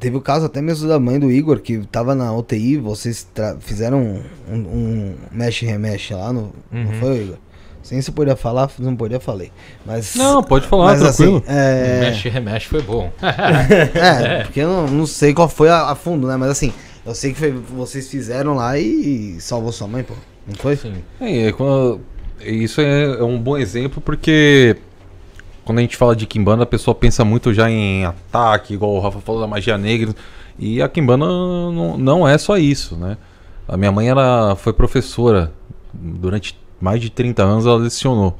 Teve o caso até mesmo da mãe do Igor, que tava na UTI, vocês fizeram um, um, mexe remexe lá, no, uhum. não foi, Igor? Sem se podia falar, não podia falei. Mas Não, pode falar, mas, assim, tranquilo. Assim, é... Mexe remexe foi bom. é, é, porque eu não, não, sei qual foi a, a, fundo, né? Mas assim, eu sei que foi, vocês fizeram lá e, e, salvou sua mãe, pô. Não foi? Sim. É, quando, é isso é, é um bom exemplo porque quando a gente fala de Kimbanda, a pessoa pensa muito já em ataque, igual o Rafa falou da magia negra. E a Kimbanda não, não é só isso, né? A minha mãe ela foi professora durante mais de 30 anos, ela lecionou.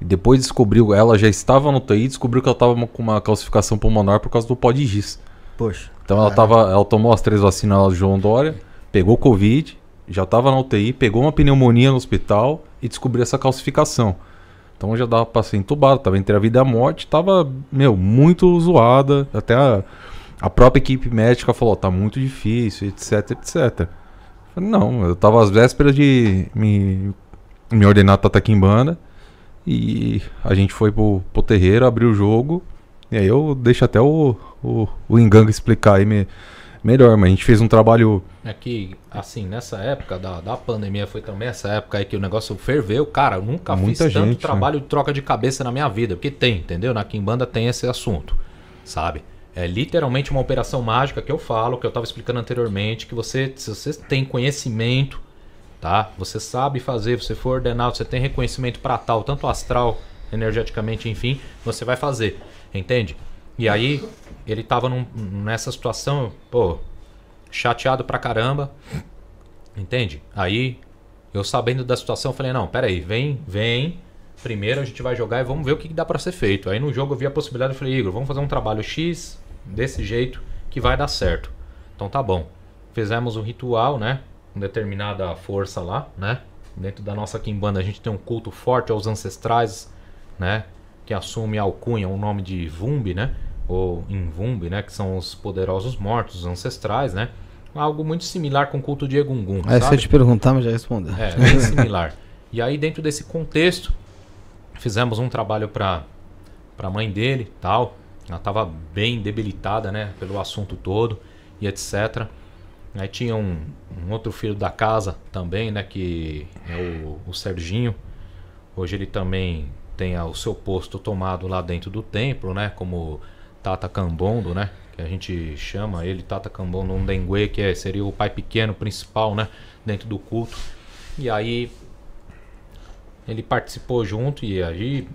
E depois descobriu, ela já estava no TI, descobriu que ela estava com uma calcificação pulmonar por causa do pó de giz. Poxa. Então ela, é. tava, ela tomou as três vacinas lá do João Dória, pegou Covid, já estava na UTI, pegou uma pneumonia no hospital e descobriu essa calcificação. Então já dava para ser entubado, tava entre a vida e a morte, tava, meu, muito zoada. Até a, a própria equipe médica falou, tá muito difícil, etc, etc. não, eu tava às vésperas de me, me ordenar Tataquimbanda e a gente foi pro, pro terreiro, abriu o jogo. E aí eu deixo até o, o, o explicar aí, me, melhor, mas a gente fez um trabalho. É que, assim, nessa época da, da pandemia foi também essa época aí que o negócio ferveu. Cara, eu nunca Muita fiz gente, tanto né? trabalho né? de troca de cabeça na minha vida, porque tem, entendeu? Na Kimbanda tem esse assunto, sabe? É literalmente uma operação mágica que eu falo, que eu tava explicando anteriormente, que você, se você tem conhecimento, tá? Você sabe fazer, você for ordenado, você tem reconhecimento para tal, tanto astral, energeticamente, enfim, você vai fazer, entende? E aí ele tava num, nessa situação, pô, chateado pra caramba. Entende? Aí eu sabendo da situação, falei: "Não, pera aí, vem, vem. Primeiro a gente vai jogar e vamos ver o que dá para ser feito". Aí no jogo eu vi a possibilidade, eu falei: "Igor, vamos fazer um trabalho X desse jeito que vai dar certo". Então tá bom. Fizemos um ritual, né? Com determinada força lá, né? Dentro da nossa quimbanda a gente tem um culto forte aos ancestrais, né? que assume a alcunha, o nome de Vumbi, né? Ou Invumbi, né? Que são os poderosos mortos, os ancestrais, né? Algo muito similar com o culto de Egungun, é, ah, sabe? Se eu te perguntar, mas já respondeu. É, bem similar. E aí, dentro desse contexto, fizemos um trabalho para a mãe dele, tal. Ela estava bem debilitada, né? Pelo assunto todo e etc. Aí tinha um, um, outro filho da casa também, né? Que é o, o Serginho. Hoje ele também tenha o seu posto tomado lá dentro do templo, né? Como Tata Cambondo, né? Que a gente chama ele Tata Cambondo Ndengue, que é, seria o pai pequeno principal, né? Dentro do culto. E aí ele participou junto e aí,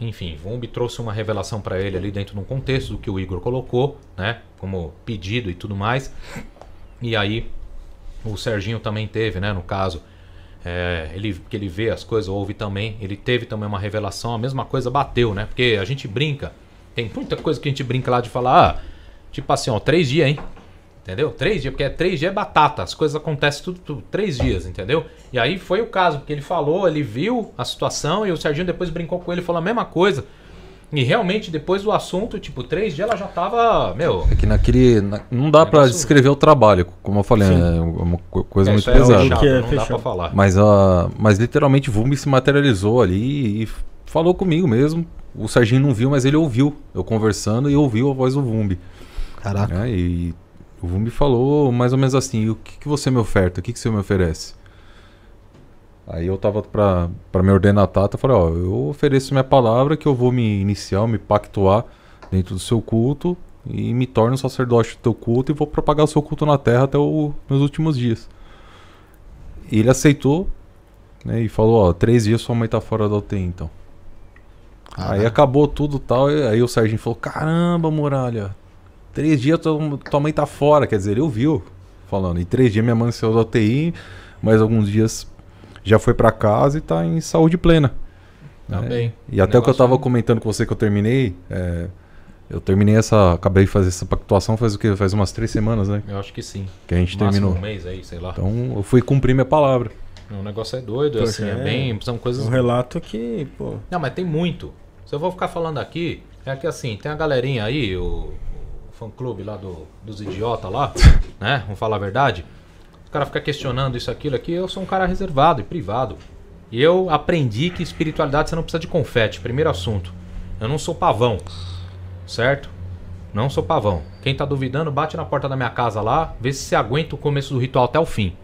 enfim, Vumbi trouxe uma revelação para ele ali dentro de um contexto do que o Igor colocou, né? Como pedido e tudo mais. E aí o Serginho também teve, né? No caso, é, ele, que ele vê as coisas, ouve também. Ele teve também uma revelação, a mesma coisa bateu, né? Porque a gente brinca. Tem muita coisa que a gente brinca lá de falar, ah, tipo assim, ó, três dias, hein? Entendeu? Três dias, porque é três dias é batata, as coisas acontecem tudo, tudo três dias, entendeu? E aí foi o caso, porque ele falou, ele viu a situação e o Serginho depois brincou com ele, falou a mesma coisa. E realmente, depois do assunto, tipo, três dias ela já tava. Meu. É que naquele. Na, não dá para descrever o trabalho, como eu falei, né? É uma coisa é, muito é pesada. Chato, é não fechado. dá pra falar. Mas, uh, mas literalmente Vumi se materializou ali e falou comigo mesmo. O Serginho não viu, mas ele ouviu. Eu conversando e ouviu a voz do Vumbi. Caraca. É, e o Vumbi falou mais ou menos assim: o que, que você me oferta? O que, que você me oferece? Aí eu tava pra, pra me ordenar Tata, eu falei, ó, eu ofereço minha palavra que eu vou me iniciar, me pactuar dentro do seu culto e me torno sacerdote do teu culto e vou propagar o seu culto na terra até os meus últimos dias. E ele aceitou né, e falou, ó, três dias sua mãe tá fora da UTI, então. Ah, aí acabou tudo tal, e aí o Serginho falou, caramba, Muralha, três dias tua, tua mãe tá fora, quer dizer, ele ouviu falando, em três dias minha mãe saiu da UTI, mais alguns dias já foi para casa e está em saúde plena. Também. Tá é, né? E até o que eu estava né? comentando com você que eu terminei, é, eu terminei essa, acabei de fazer essa pactuação faz o quê? Faz umas três semanas, né? Eu acho que sim. Que a gente Máximo terminou. um mês aí, sei lá. Então eu fui cumprir minha palavra. O negócio é doido, Porque assim, é, é bem, são coisas... Um relato que, pô... Não, mas tem muito. Se eu vou ficar falando aqui, é que assim, tem a galerinha aí, o, o fã-clube lá do, dos idiota lá, né? Vamos falar a verdade cara ficar questionando isso, aquilo, aqui. Eu sou um cara reservado e privado. E eu aprendi que espiritualidade você não precisa de confete. Primeiro assunto. Eu não sou pavão. Certo? Não sou pavão. Quem tá duvidando, bate na porta da minha casa lá, vê se você aguenta o começo do ritual até o fim.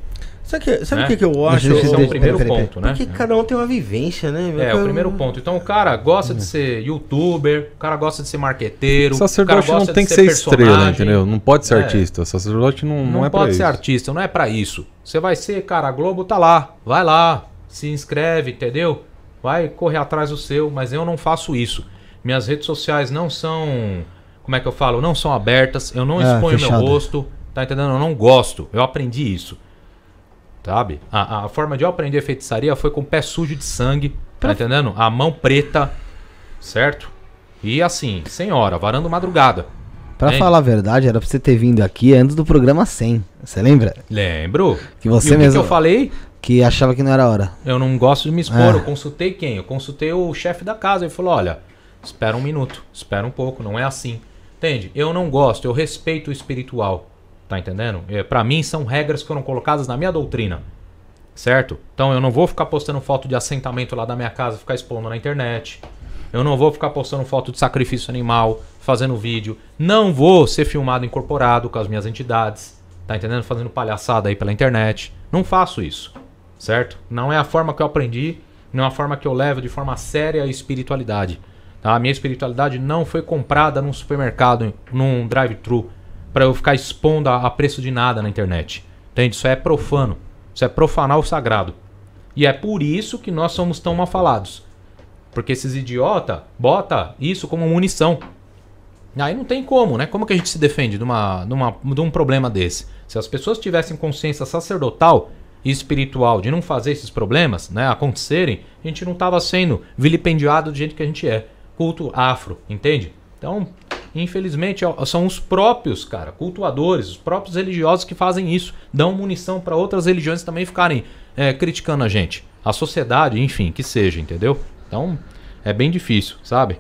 Sabe, sabe né? o que, eu acho? Esse é o primeiro pera, pera, ponto, né? Porque cada um tem uma vivência, né? é, cara... o primeiro ponto. Então o cara gosta de hum. ser youtuber, o cara gosta de ser marqueteiro. O sacerdote não tem que ser, ser estrela, entendeu? Não pode ser é. artista. O sacerdote não, não, não é pra isso. Não pode ser artista, não é para isso. Você vai ser, cara, a Globo tá lá. Vai lá, se inscreve, entendeu? Vai correr atrás do seu, mas eu não faço isso. Minhas redes sociais não são. Como é que eu falo? Não são abertas, eu não é, exponho fechado. meu rosto, tá entendendo? Eu não gosto. Eu aprendi isso. Sabe? A, a forma de eu aprender feitiçaria foi com o pé sujo de sangue, tá entendendo? A mão preta, certo? E assim, sem hora, varando madrugada. Pra falar a verdade, era pra você ter vindo aqui antes do programa 100. Você lembra? Lembro. Que você e mesmo. Que, eu falei? Que achava que não era hora. Eu não gosto de me expor. É. Eu consultei quem? Eu consultei o chefe da casa. Ele falou: olha, espera um minuto, espera um pouco, não é assim. Entende? Eu não gosto, eu respeito o espiritual. Tá entendendo? É, para mim são regras que foram colocadas na minha doutrina. Certo? Então eu não vou ficar postando foto de assentamento lá da minha casa, ficar expondo na internet. Eu não vou ficar postando foto de sacrifício animal, fazendo vídeo. Não vou ser filmado incorporado com as minhas entidades. Tá entendendo? Fazendo palhaçada aí pela internet. Não faço isso. Certo? Não é a forma que eu aprendi, não é a forma que eu levo de forma séria a espiritualidade. Tá? A minha espiritualidade não foi comprada num supermercado, num drive-thru para eu ficar expondo a, a preço de nada na internet. Entende? Isso é profano. Isso é profanar o sagrado. E é por isso que nós somos tão mal falados. Porque esses idiota bota isso como munição. Aí não tem como, né? Como que a gente se defende de, uma, de, uma, de um problema desse? Se as pessoas tivessem consciência sacerdotal e espiritual de não fazer esses problemas né, acontecerem, a gente não estava sendo vilipendiado do jeito que a gente é. Culto afro, entende? Então, Infelizmente, são os próprios, cara, cultuadores, os próprios religiosos que fazem isso. Dão munição para outras religiões também ficarem é, criticando a gente. A sociedade, enfim, que seja, entendeu? Então, é bem difícil, sabe?